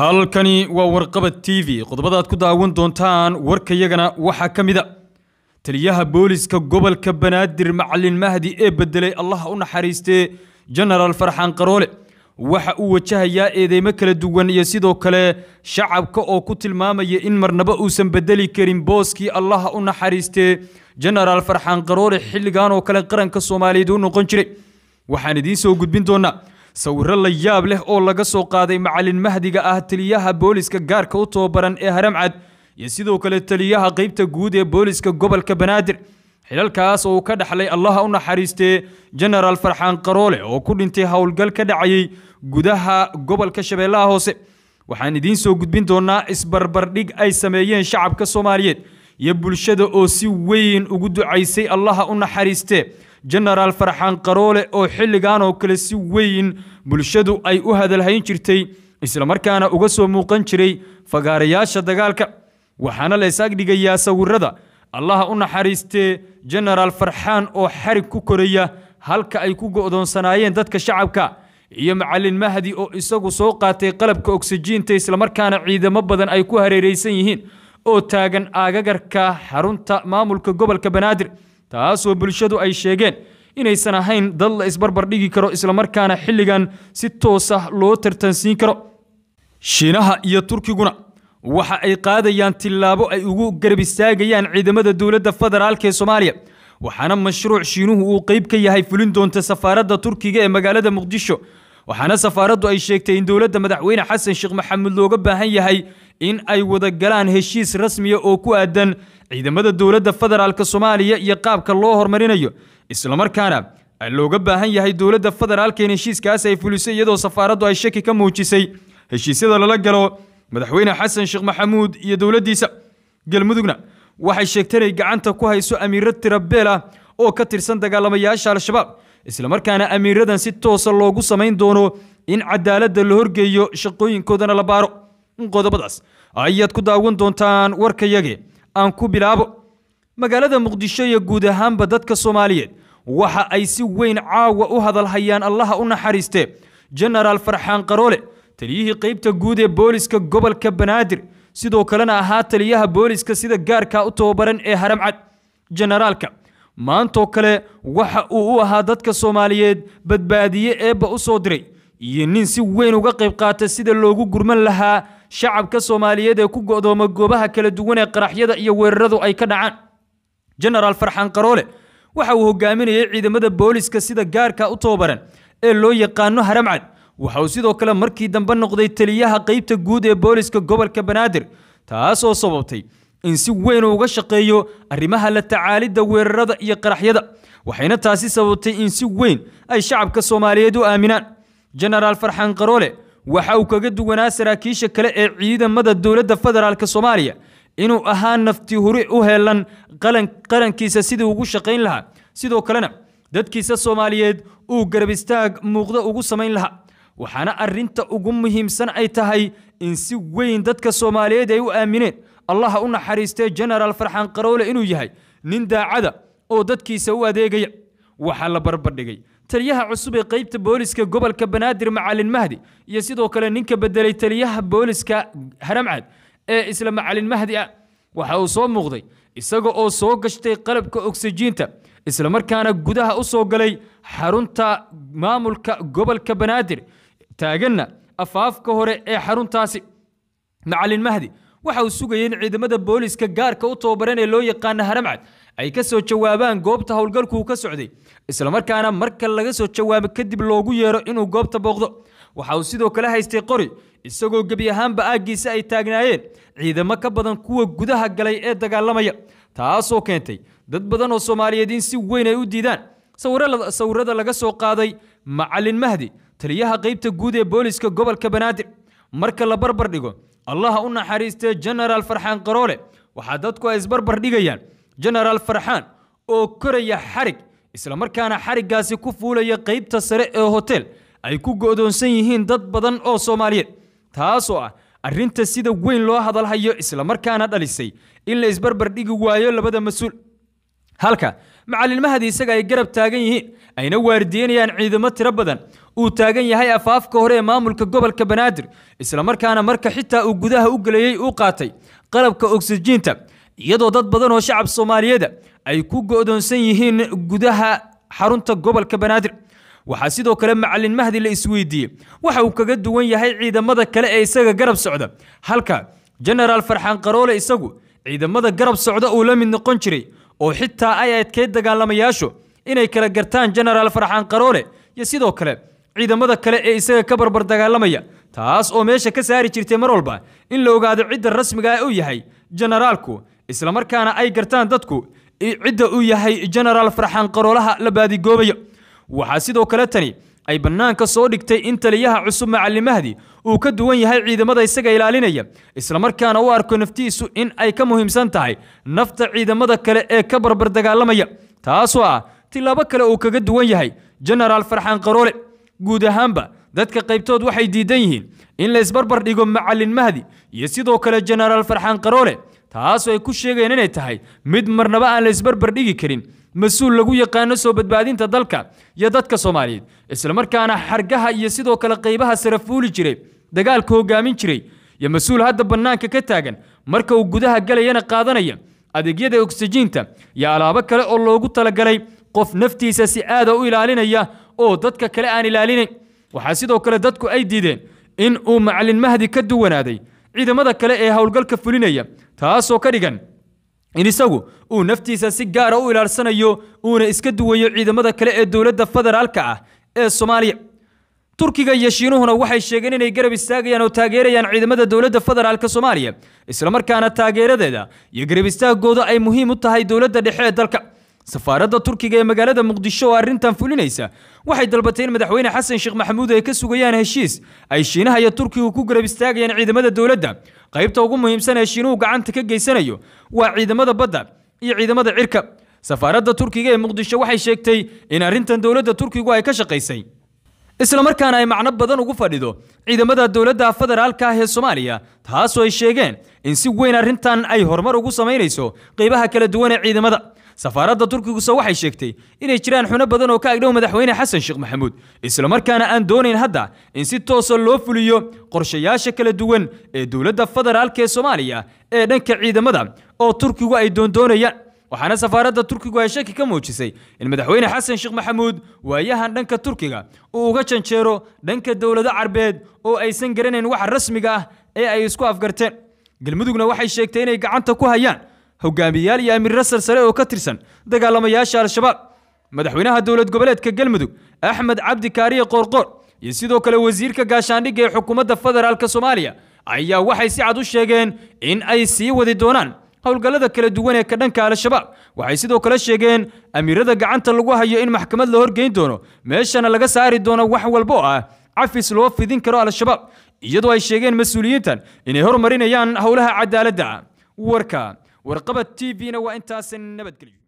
halkani waa warqabad t v qodobadaad ku daawan doontaan warkayagana waxaa ka mid a taliyaha booliska gobolka banaadir macalin mahdi ee beddelay allaha u naxariiste jenaraal farxaan qaroole waxa uu wajahayaa eedeymo kala duwan iyo sidoo kale shacabka oo ku tilmaamaya in marnaba uusan beddeli karin booskii allaha u naxariiste jenaraal farxaan qaroole xilligan oo kale qaranka soomaaliyeed u noqon jiray waxaan idiin soo gudbin doonaa sawiro la yaab leh oo laga soo qaaday macalin mahdiga ah taliyaha booliiska gaarka u tababaran ee haramcad iyo sidoo kale taliyaha qaybta guud ee booliska gobolka banaadir xilalkaas oo uu ka dhexlay allaha u naxariistee jenaraal farxaan qaroole oo ku dhintay howlgal ka dhacayey gudaha gobolka shabeellaha hoose waxaan idiin soo gudbin doonaa isbarbardhig ay sameeyeen shacabka soomaaliyeed iyo bulshada oo si weyn ugu ducaysay allaha u naxariistee jenaraal farxaan qaroole oo xilligan oo kale si weyn bulshadu ay u hadalhayn jirtay islamarkaana uga soo muuqan jiray fagaarayaasha dagaalka waxaana la isaagdhigayaa sawirada allaha u naxariistee jenaraal farxaan oo xarig ku koraya halka ay ku go'doonsanaayeen dadka shacabka iyo macalin mahdi oo isagu soo qaatay qalabka ogsijiinta islamarkaana ciidamo badan ay ku hareeraysan yihiin oo taagan aagagarka xarunta maamulka gobolka banaadir taasoo bulshadu ay sheegeen inaysan ahayn dad la isbarbar dhigi karo islamarkaana xilligan si toos ah loo tartansiin karo shiinaha iyo turkiguna waxa ay qaadayaan tillaabo ay ugu garab istaagayaan ciidamada dowladda federaalk ee soomaaliya waxaana mashruuc shiinuhu uu qayb ka yahay fulin doonta safaaradda turkiga ee magaalada muqdisho waxaana safaaraddu ay sheegtay in dowladda madaxweyne xasan sheekh maxamuud looga baahan yahay in ay wada galaan heshiis rasmiya oo ku aadan ciidamada dowladda federaalka soomaaliya iyo qaabka loo horumarinayo hormarinayo islamarkaana looga baahan yahay dowladda federaalka in heshiiskaas ay fulisay iyadoo safaaraddu ay shaki ka muujisay heshiisyada lala galo madaxweyne xasan sheekh maxamuud iyo dowladdiisa galmudugna waxay sheegteen ay gacanta ku hayso amiiro tirabeel ah oo ka tirsan dagaalamayaasha al-shabaab isla markaana amiiradan si toosa loogu samayn doono in cadaaladda la horgeeyo shaqooyinkoodana la baaro qodobadaas ayaad ku daawan doontaan warka yage aan ku bilaabo magaalada muqdisho iyo guud ahaanba dadka soomaaliyeed waxa ay si weyn caawa u hadalhayaan allaha u naxariiste jenaraal farxaan qaroole taliyihii qaybta guud ee booliiska gobolka banaadir sidoo kalena ahaa taliyaha booliska sida gaarka u tababaran ee haramcad jenaraalka maantoo kale waxa uu u ahaa dadka soomaaliyeed badbaadiye eebba u soo diray iyo nin si weyn uga qayb qaata sida loogu gurman lahaa shacabka soomaaliyeed ee ku go'dooma goobaha kala duwan ee qaraxyada iyo weeraradu ay ka dhacaan genaraal farxaan qaroole waxa uu hogaaminayay ciidamada booliiska sida gaarka u tababaran ee loo yaqaano haramcad waxa uu sidoo kale markii dambe noqday taliyaha qaybta guud ee booliiska gobolka banaadir taasoo sababtay in si weyn uu uga shaqeeyo arrimaha la tacaalidda weerarada iyo qaraxyada waxayna taasi sababtay in si weyn ay shacabka soomaaliyeed u aaminaan jenaraal farxaan qaroole waxa uu kaga duwanaa saraakiisha kale ee ciidamada dowladda federaalk soomaaliya inuu ahaa nafti huri u heelan qarankiisa sidii ugu shaqayn lahaa sidoo kalena dadkiisa soomaaliyeed uu garabistaag istaag muuqda ugu samayn lahaa waxaana arrinta ugu muhiimsan ay tahay in si weyn dadka soomaaliyeed ay u aamineen allaha u naxariistay jenaraal farxaan qaroole inuu yahay nin daacada oo dadkiisa u adeegaya waxaa la barbardhigay taliyaha cusub ee qaybta booliska gobolka banaadir macalin mahdi iyo sidoo kale ninka bedelay taliyaha booliska haramcad ee isla macalin mahdi ah waxa uu soo muuqday isaga oo soo gashtay qalabka ogsijiinta markaana gudaha u soo galay xarunta maamulka gobolka banaadir taaganna afaafka hore ee xaruntaasi macalin mahdi waxa uu sugayay in ciidamada booliska gaarka u tababaran ee loo yaqaana haramcad ay ka soo jawaabaan goobta howlgalkuu ka socday islamarkaana marka laga soo jawaabo kadib loogu yeero inuu goobta booqdo waxa uu sidoo kale haystay qori isagoo gebi ahaanba aaggiisa ay taagnaayeen ciidamo ka badan kuwa gudaha galay ee dagaalamaya taasoo keentay dad badan oo soomaaliyeed in si weyn ay u diidaan sawirada laga soo qaaday macalin mahdi taliyaha qaybta guud ee booliiska gobolka banaadir marka la barbar dhigo allah u naxariistee jenaraal farxaan qaroole waxaa dadku ay isbarbar dhigayaan jenaraal farxaan oo koraya xarig isla markaana xariggaasi ku fuulaya qaybta sare ee hotel ay ku go'doonsan yihiin dad badan oo soomaaliyeed taasoo ah arrinta sida weyn loo hadalhayo islamarkaana dhalisay in la isbarbar dhigi waayo labada mas-uul halka macallin isaga ay garab taagan yihiin ayna waardiinayaan ciidamo tiro badan uu taagan yahay afaafka hore ee maamulka gobolka banaadir isla markaana marka xitaa uu gudaha u gelayey uu qaatay qalabka ogsijiinta iyadoo dad badan oo shacab soomaaliyeeda ay ku go'doonsan yihiin gudaha xarunta gobolka banaadir waxaa sidoo kale macalin mahdi la isweydiiyey waxa uu kaga duwan yahay ciidamada kale ee isaga garab socda halka jenaraal farxaan qaroole isagu ciidamada garab socda uu la mid noqon jiray oo xitaa ay adkeyd dagaalamayaasho inay kala gartaan jenaraal farxaan qaroole iyo sidoo kale ciidamada kale ee isaga ka barbar dagaalamaya taas oo meesha ka saari jirtay mar walba in la ogaado cidda rasmiga ah uu yahay jenaraalku isla markaana ay gartaan dadku cidda uu yahay jenaraal farxaan qaroolaha la baadigoobayo waxaa sidoo kale tani ay bannaanka soo dhigtay in taliyaha cusub macalin mahdi uu ka duwan yahay ciidamada isaga ilaalinaya islamarkaana u arko naftiisu in ay ka muhiimsan tahay nafta ciidamada kale ee ka barbar dagaalamaya taasoo ah tilaabo kale uu kaga duwan yahay jenaraal farxaan qaroole guud ahaanba dadka qaybtood waxay diidan yihiin in la isbarbar dhigo macalin mahdi iyo sidoo kale jenaraal farxaan qaroole taasoo ay ku sheegayeen inay tahay mid marnaba aan la isbarbar dhigi karin mas-uul lagu yaqaano soo badbaadinta dalka iyo dadka soomaaliyeed islamarkaana xargaha iyo sidoo kale qaybaha sara fuuli jiray dagaalka hogaamin jiray iyo mas-uul hadda bannaanka ka taagan marka uu gudaha galayana qaadanaya adeegyada oksijiinta iyo alaabo kale oo loogu talagalay qof naftiisa si aada ah u ilaalinaya oo dadka kale aan ilaalinayn waxaa sidoo kale dadku ay diideen in uu macalin mahdi ka duwanaaday ciidamada kale ee howlgalka fulinaya taasoo ka dhigan in isagu uu naftiisa si gaara u ilaarsanayo uuna iska duwayo ciidamada kale ee dowladda federaalka ah ee soomaaliya turkiga iyo shiinuhuna waxay sheegeen inay garab istaagayaan oo taageerayaan ciidamada dowladda federaalk soomaaliya islamarkaana taageeradeeda iyo garab istaagooda ay muhiim u tahay dowladda dhexe ee dalka safaaradda turkiga ee magaalada muqdisho oo arrintan fulinaysa waxay dalbatay in madaxweyne xasan sheekh maxamuud ay ka sugayaan heshiis ay shiinaha iyo turkigu ku garab istaagayaan ciidamada dowladda qaybta ugu muhiimsan ee shiinuhu gacanta ka geysanayo waa ciidamada badda iyo ciidamada cirka safaaradda turkiga ee muqdisho waxay sheegtay in arrintan dowladda turkigu ay ka shaqaysay isla markaana ay macno badan ugu fadhido ciidamada dowladda federaalka ah ee soomaaliya taasoo ay sheegeen in si weyn arrintan ay horumar ugu samaynayso qaybaha kala duwan ee ciidamada safaaradda turkiguse waxay sheegtay inay jiraan xuno badan oo ka agdhow madaxweyne xasan sheekh maxamuud islamarkaana aan doonayn hadda in si toosa loo fuliyo qorshayaasha kala duwan ee dowladda federaalka ee soomaaliya ee dhanka ciidamada oo turkigu ay doondoonayaan waxaana safaaradda turkigu ay shaki ka muujisay in madaxweyne xasan sheekh maxamuud waayahan dhanka turkiga uu uga janjeero dhanka dowlado carbeed oo aysan garanayn waxa rasmiga ah ee ay isku afgarteen galmudugna waxay sheegtay inay gacanta ku hayaan hogaamiyayaal iyo amiirro sarsare oo ka tirsan dagaalamayaasha al-shabaab madaxweynaha dowlad goboleedka galmudug axmed cabdi kaariye qoorqoor iyo sidoo kale wasiirka gaashaandhigga ee xukuumadda federaalk soomaaliya ayaa waxay si cad u sheegeen in ay sii wadi doonaan howlgallada kala duwan ee ka dhanka al-shabaab waxay sidoo kale sheegeen amiirada gacanta lagu hayo in maxkamad la horgeyn doono meeshana laga saari doono wax walba oo ah cafis loo fidin karo al-shabaab iyadoo ay sheegeen mas-uuliyiintan inay hormarinayaan howlaha cadaaladda warka ورقبة تي فينا وانتاس النبت قليل